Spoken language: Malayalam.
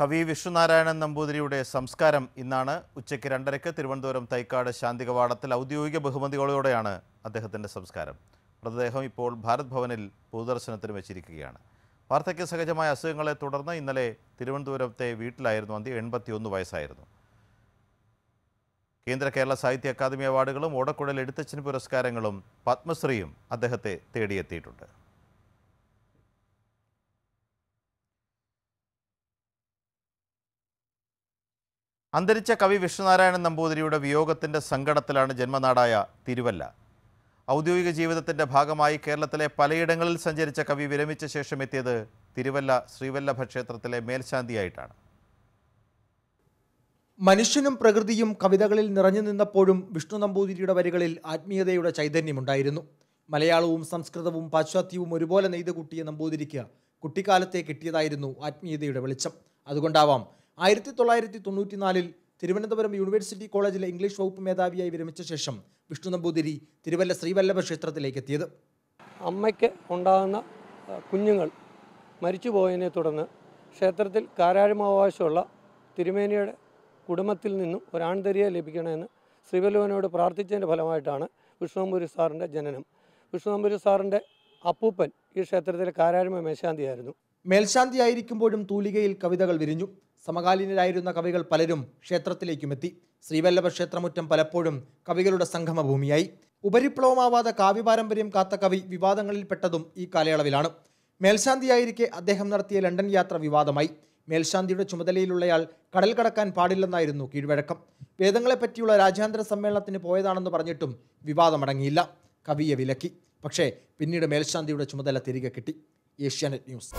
കവി വിഷ്ണുനാരായണൻ നമ്പൂതിരിയുടെ സംസ്കാരം ഇന്നാണ് ഉച്ചയ്ക്ക് രണ്ടരയ്ക്ക് തിരുവനന്തപുരം തൈക്കാട് കവാടത്തിൽ ഔദ്യോഗിക ബഹുമതികളോടെയാണ് അദ്ദേഹത്തിൻ്റെ സംസ്കാരം മൃതദേഹം ഇപ്പോൾ ഭാരത് ഭവനിൽ പൊതുദർശനത്തിന് വെച്ചിരിക്കുകയാണ് വാർദ്ധക്യ സഹജമായ അസുഖങ്ങളെ തുടർന്ന് ഇന്നലെ തിരുവനന്തപുരത്തെ വീട്ടിലായിരുന്നു അന്തി എൺപത്തിയൊന്ന് വയസ്സായിരുന്നു കേന്ദ്ര കേരള സാഹിത്യ അക്കാദമി അവാർഡുകളും ഓടക്കുഴൽ എഴുത്തച്ഛൻ പുരസ്കാരങ്ങളും പത്മശ്രീയും അദ്ദേഹത്തെ തേടിയെത്തിയിട്ടുണ്ട് അന്തരിച്ച കവി വിഷ്ണുനാരായണൻ നമ്പൂതിരിയുടെ വിയോഗത്തിൻ്റെ സങ്കടത്തിലാണ് ജന്മനാടായ തിരുവല്ല ഔദ്യോഗിക ജീവിതത്തിൻ്റെ ഭാഗമായി കേരളത്തിലെ പലയിടങ്ങളിൽ സഞ്ചരിച്ച കവി വിരമിച്ച ശേഷം എത്തിയത് തിരുവല്ല ശ്രീവല്ലഭ ക്ഷേത്രത്തിലെ മേൽശാന്തിയായിട്ടാണ് മനുഷ്യനും പ്രകൃതിയും കവിതകളിൽ നിറഞ്ഞു നിന്നപ്പോഴും വിഷ്ണു നമ്പൂതിരിയുടെ വരികളിൽ ആത്മീയതയുടെ ചൈതന്യമുണ്ടായിരുന്നു മലയാളവും സംസ്കൃതവും പാശ്ചാത്യവും ഒരുപോലെ നെയ്തുകൂട്ടിയ നമ്പൂതിരിക്ക് കുട്ടിക്കാലത്തെ കിട്ടിയതായിരുന്നു ആത്മീയതയുടെ വെളിച്ചം അതുകൊണ്ടാവാം ആയിരത്തി തൊള്ളായിരത്തി തൊണ്ണൂറ്റിനാലിൽ തിരുവനന്തപുരം യൂണിവേഴ്സിറ്റി കോളേജിലെ ഇംഗ്ലീഷ് വകുപ്പ് മേധാവിയായി വിരമിച്ച ശേഷം വിഷ്ണു നമ്പൂതിരി തിരുവല്ല ശ്രീവല്ലഭ ക്ഷേത്രത്തിലേക്ക് എത്തിയത് അമ്മയ്ക്ക് ഉണ്ടാകുന്ന കുഞ്ഞുങ്ങൾ മരിച്ചുപോയതിനെ തുടർന്ന് ക്ഷേത്രത്തിൽ കാരാഴ്മാവകാശമുള്ള തിരുമേനിയുടെ കുടുംബത്തിൽ നിന്നും ഒരു ലഭിക്കണമെന്ന് ശ്രീവല്ലുവനോട് പ്രാർത്ഥിച്ചതിൻ്റെ ഫലമായിട്ടാണ് വിഷ്ണു നമ്പൂരി സാറിൻ്റെ ജനനം വിഷ്ണു നമ്പൂരി സാറിൻ്റെ അപ്പൂപ്പൻ ഈ ക്ഷേത്രത്തിലെ കാരാഴ്മ മേൽശാന്തിയായിരുന്നു മേൽശാന്തിയായിരിക്കുമ്പോഴും തൂലികയിൽ കവിതകൾ വിരിഞ്ഞു സമകാലീനരായിരുന്ന കവികൾ പലരും ക്ഷേത്രത്തിലേക്കും എത്തി ശ്രീവല്ലഭ ക്ഷേത്രമുറ്റം പലപ്പോഴും കവികളുടെ സംഗമഭൂമിയായി ഉപരിപ്ലവമാവാതെ കാവ്യപാരമ്പര്യം കാത്ത കവി വിവാദങ്ങളിൽപ്പെട്ടതും ഈ കാലയളവിലാണ് മേൽശാന്തിയായിരിക്കെ അദ്ദേഹം നടത്തിയ ലണ്ടൻ യാത്ര വിവാദമായി മേൽശാന്തിയുടെ ചുമതലയിലുള്ളയാൾ കടൽ കടക്കാൻ പാടില്ലെന്നായിരുന്നു കീഴ്വഴക്കം വേദങ്ങളെപ്പറ്റിയുള്ള രാജ്യാന്തര സമ്മേളനത്തിന് പോയതാണെന്ന് പറഞ്ഞിട്ടും വിവാദമടങ്ങിയില്ല കവിയെ വിലക്കി പക്ഷേ പിന്നീട് മേൽശാന്തിയുടെ ചുമതല തിരികെ കിട്ടി ഏഷ്യാനെറ്റ് ന്യൂസ്